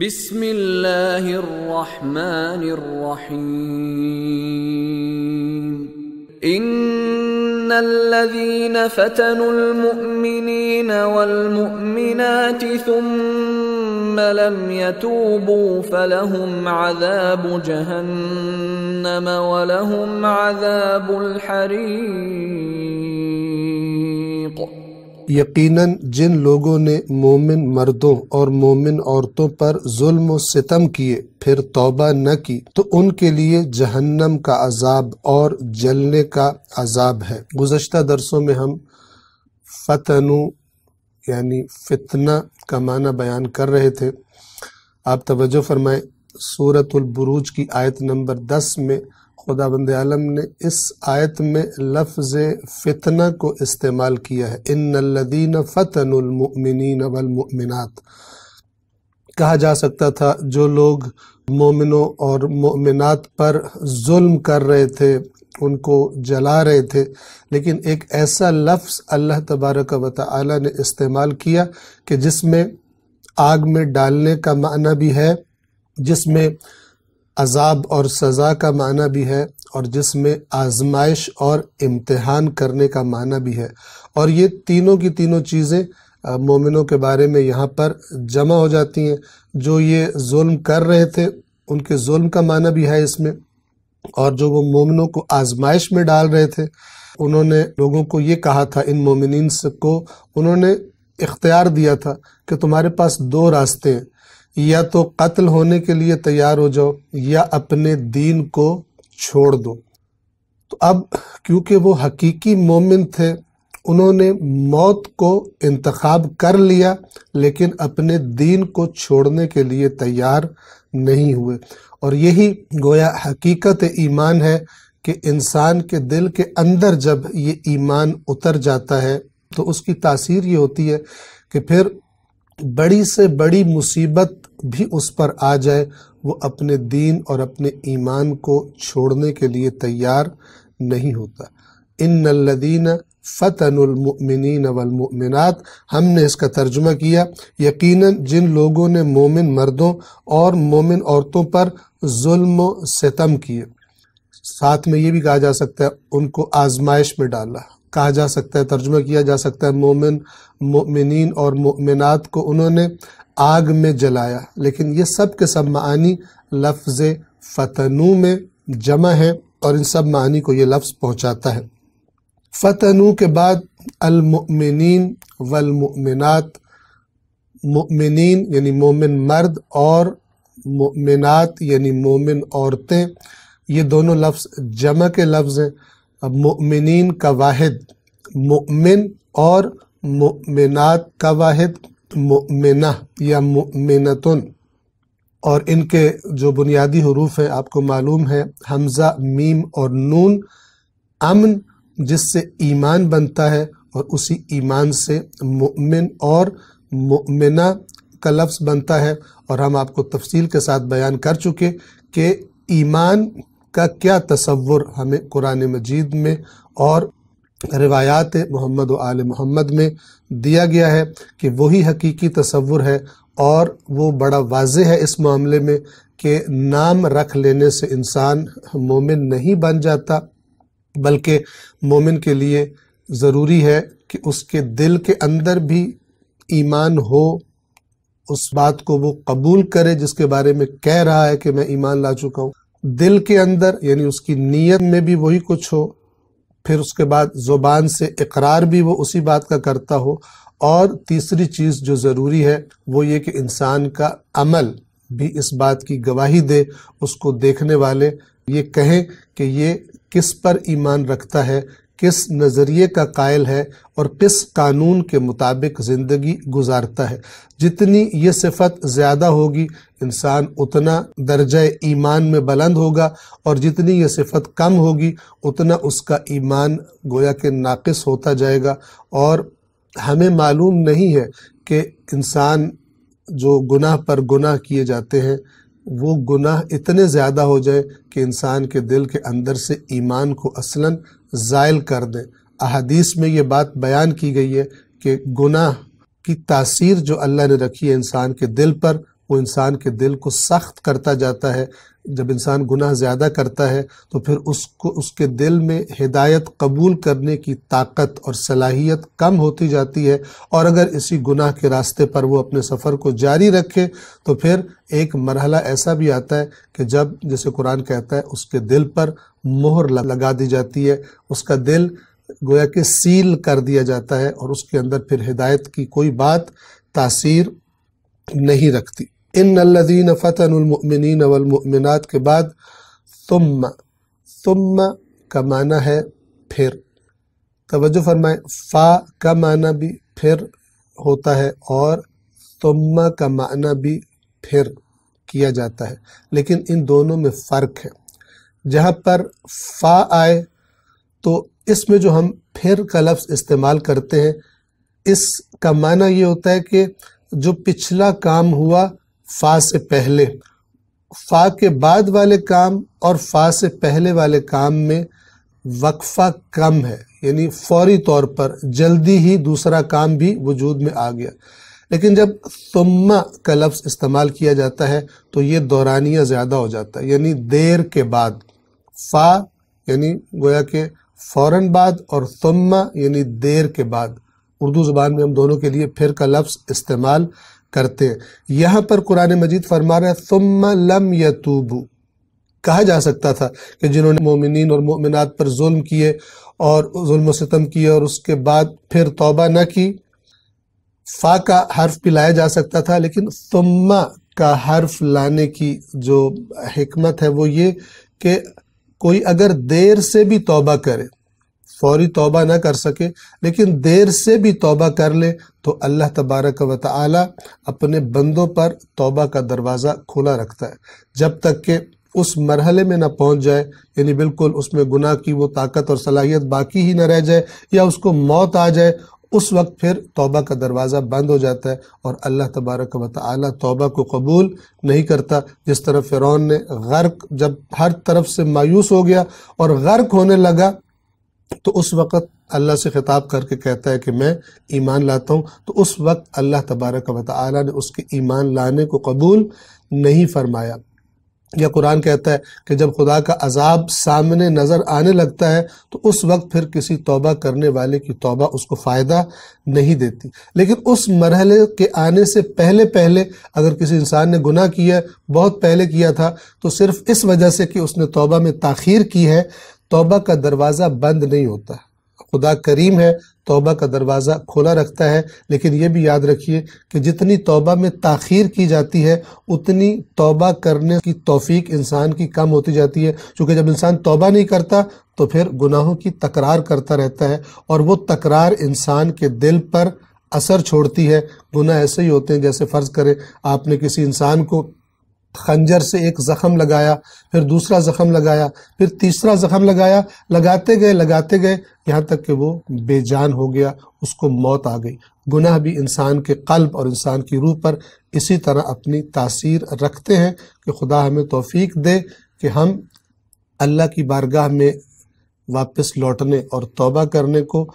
بسم الله الرحمن الرحيم ان الذين فتنوا المؤمنين والمؤمنات ثم لم يتوبوا فلهم عذاب جهنم ولهم عذاب الحريق یقیناً جن لوگوں نے مومن مردوں اور مومن عورتوں پر ظلم و ستم کیے پھر توبہ نہ کی تو ان کے لیے جہنم کا عذاب اور جلنے کا عذاب ہے گزشتہ درسوں میں ہم فتنو یعنی فتنہ کا معنی بیان کر رہے تھے آپ توجہ فرمائیں سورت البروج کی آیت نمبر دس میں خدا بند عالم نے اس آیت میں لفظ فتنہ کو استعمال کیا ہے ان الدین فتن المؤمنین والمؤمنات کہا جا سکتا تھا جو لوگ مومنوں اور مومنات پر ظلم کر رہے تھے ان کو جلا رہے تھے لیکن ایک ایسا لفظ اللہ تبارک و تعالی نے استعمال کیا کہ جس میں آگ میں ڈالنے کا معنی بھی ہے جس میں عذاب اور سزا کا معنی بھی ہے اور جس میں آزمائش اور امتحان کرنے کا معنی بھی ہے اور یہ تینوں کی تینوں چیزیں مومنوں کے بارے میں یہاں پر جمع ہو جاتی ہیں جو یہ ظلم کر رہے تھے ان کے ظلم کا معنی بھی ہے اس میں اور جو وہ مومنوں کو آزمائش میں ڈال رہے تھے انہوں نے لوگوں کو یہ کہا تھا ان مومنین کو انہوں نے اختیار دیا تھا کہ تمہارے پاس دو راستے ہیں یا تو قتل ہونے کے لیے تیار ہو جاؤ یا اپنے دین کو چھوڑ دو تو اب کیونکہ وہ حقیقی مومن تھے انہوں نے موت کو انتخاب کر لیا لیکن اپنے دین کو چھوڑنے کے لیے تیار نہیں ہوئے اور یہی گویا حقیقت ایمان ہے کہ انسان کے دل کے اندر جب یہ ایمان اتر جاتا ہے تو اس کی تاثیر یہ ہوتی ہے کہ پھر بڑی سے بڑی مصیبت بھی اس پر آ جائے وہ اپنے دین اور اپنے ایمان کو چھوڑنے کے لیے تیار نہیں ہوتا ان الدین فتن المؤمنین والمؤمنات ہم نے اس کا ترجمہ کیا یقینا جن لوگوں نے مومن مردوں اور مومن عورتوں پر ظلم و ستم کیے ساتھ میں یہ بھی کہا جا سکتا ہے ان کو آزمائش میں ڈالا کہا جا سکتا ہے ترجمہ کیا جا سکتا ہے مومن مومنین اور مومنات کو انہوں نے آگ میں جلایا لیکن یہ سب کے سب معنی لفظ فتنو میں جمع ہیں اور ان سب معنی کو یہ لفظ پہنچاتا ہے فتنو کے بعد المؤمنین والمؤمنات مؤمنین یعنی مومن مرد اور مؤمنات یعنی مومن عورتیں یہ دونوں لفظ جمع کے لفظ ہیں مؤمنین کا واحد مؤمن اور مؤمنات کا واحد مؤمنہ یا مؤمنتن اور ان کے جو بنیادی حروف ہیں آپ کو معلوم ہے حمزہ میم اور نون امن جس سے ایمان بنتا ہے اور اسی ایمان سے مؤمن اور مؤمنہ کا لفظ بنتا ہے اور ہم آپ کو تفصیل کے ساتھ بیان کر چکے کہ ایمان کا کیا تصور ہمیں قرآن مجید میں اور روایات محمد و آل محمد میں دیا گیا ہے کہ وہی حقیقی تصور ہے اور وہ بڑا واضح ہے اس معاملے میں کہ نام رکھ لینے سے انسان مومن نہیں بن جاتا بلکہ مومن کے لیے ضروری ہے کہ اس کے دل کے اندر بھی ایمان ہو اس بات کو وہ قبول کرے جس کے بارے میں کہہ رہا ہے کہ میں ایمان لا چکا ہوں دل کے اندر یعنی اس کی نیت میں بھی وہی کچھ ہو پھر اس کے بعد زبان سے اقرار بھی وہ اسی بات کا کرتا ہو اور تیسری چیز جو ضروری ہے وہ یہ کہ انسان کا عمل بھی اس بات کی گواہی دے اس کو دیکھنے والے یہ کہیں کہ یہ کس پر ایمان رکھتا ہے کس نظریے کا قائل ہے اور کس قانون کے مطابق زندگی گزارتا ہے جتنی یہ صفت زیادہ ہوگی انسان اتنا درجہ ایمان میں بلند ہوگا اور جتنی یہ صفت کم ہوگی اتنا اس کا ایمان گویا کہ ناقص ہوتا جائے گا اور ہمیں معلوم نہیں ہے کہ انسان جو گناہ پر گناہ کیے جاتے ہیں وہ گناہ اتنے زیادہ ہو جائیں کہ انسان کے دل کے اندر سے ایمان کو اصلاً زائل کر دیں احادیث میں یہ بات بیان کی گئی ہے کہ گناہ کی تاثیر جو اللہ نے رکھی ہے انسان کے دل پر وہ انسان کے دل کو سخت کرتا جاتا ہے جب انسان گناہ زیادہ کرتا ہے تو پھر اس کو اس کے دل میں ہدایت قبول کرنے کی طاقت اور صلاحیت کم ہوتی جاتی ہے اور اگر اسی گناہ کے راستے پر وہ اپنے سفر کو جاری رکھے تو پھر ایک مرحلہ ایسا بھی آتا ہے کہ جب جیسے قرآن کہتا ہے اس کے دل پر مہر لگا دی جاتی ہے اس کا دل گویا کہ سیل کر دیا جاتا ہے اور اس کے اندر پھر ہدایت کی کوئی بات تاثیر نہیں رکھتی ان الذين فتنوا المؤمنين والمؤمنات کے بعد ثم ثم کا معنی ہے پھر توجہ فرمائیں فا کا معنی بھی پھر ہوتا ہے اور ثم کا معنی بھی پھر کیا جاتا ہے لیکن ان دونوں میں فرق ہے جہاں پر فا آئے تو اس میں جو ہم پھر کا لفظ استعمال کرتے ہیں اس کا معنی یہ ہوتا ہے کہ جو پچھلا کام ہوا فا سے پہلے فا کے بعد والے کام اور فا سے پہلے والے کام میں وقفہ کم ہے یعنی فوری طور پر جلدی ہی دوسرا کام بھی وجود میں آ گیا لیکن جب ثم کا لفظ استعمال کیا جاتا ہے تو یہ دورانیہ زیادہ ہو جاتا ہے یعنی دیر کے بعد فا یعنی گویا کہ فوراً بعد اور ثم یعنی دیر کے بعد اردو زبان میں ہم دونوں کے لیے پھر کا لفظ استعمال کرتے ہیں یہاں پر قرآن مجید فرما ہے ثم لم یتوبو کہا جا سکتا تھا کہ جنہوں نے مومنین اور مومنات پر ظلم کیے اور ظلم و ستم کیے اور اس کے بعد پھر توبہ نہ کی فا کا حرف بھی لایا جا سکتا تھا لیکن ثم کا حرف لانے کی جو حکمت ہے وہ یہ کہ کوئی اگر دیر سے بھی توبہ کرے فوری توبہ نہ کر سکے لیکن دیر سے بھی توبہ کر لے تو اللہ تبارک و تعالی اپنے بندوں پر توبہ کا دروازہ کھلا رکھتا ہے جب تک کہ اس مرحلے میں نہ پہنچ جائے یعنی بالکل اس میں گناہ کی وہ طاقت اور صلاحیت باقی ہی نہ رہ جائے یا اس کو موت آ جائے اس وقت پھر توبہ کا دروازہ بند ہو جاتا ہے اور اللہ تبارک و تعالی توبہ کو قبول نہیں کرتا جس طرح فرعون نے غرق جب ہر طرف سے مایوس ہو گیا اور غرق ہونے لگا تو اس وقت اللہ سے خطاب کر کے کہتا ہے کہ میں ایمان لاتا ہوں تو اس وقت اللہ تبارک و تعالی نے اس کے ایمان لانے کو قبول نہیں فرمایا یا قرآن کہتا ہے کہ جب خدا کا عذاب سامنے نظر آنے لگتا ہے تو اس وقت پھر کسی توبہ کرنے والے کی توبہ اس کو فائدہ نہیں دیتی لیکن اس مرحلے کے آنے سے پہلے پہلے اگر کسی انسان نے گناہ کیا ہے بہت پہلے کیا تھا تو صرف اس وجہ سے کہ اس نے توبہ میں تاخیر کی ہے توبہ کا دروازہ بند نہیں ہوتا خدا کریم ہے توبہ کا دروازہ کھولا رکھتا ہے لیکن یہ بھی یاد رکھیے کہ جتنی توبہ میں تاخیر کی جاتی ہے اتنی توبہ کرنے کی توفیق انسان کی کم ہوتی جاتی ہے چونکہ جب انسان توبہ نہیں کرتا تو پھر گناہوں کی تکرار کرتا رہتا ہے اور وہ تکرار انسان کے دل پر اثر چھوڑتی ہے گناہ ایسے ہی ہوتے ہیں جیسے فرض کریں آپ نے کسی انسان کو خنجر سے ایک زخم لگایا پھر دوسرا زخم لگایا پھر تیسرا زخم لگایا لگاتے گئے لگاتے گئے یہاں تک کہ وہ بے جان ہو گیا اس کو موت آ گئی گناہ بھی انسان کے قلب اور انسان کی روح پر اسی طرح اپنی تاثیر رکھتے ہیں کہ خدا ہمیں توفیق دے کہ ہم اللہ کی بارگاہ میں واپس لوٹنے اور توبہ کرنے کو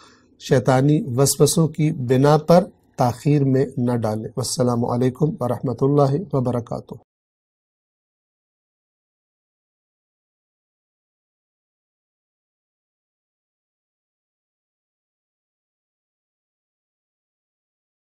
شیطانی وسوسوں کی بنا پر تاخیر میں نہ ڈالیں السلام علیکم ورحمۃ اللہ وبرکاتہ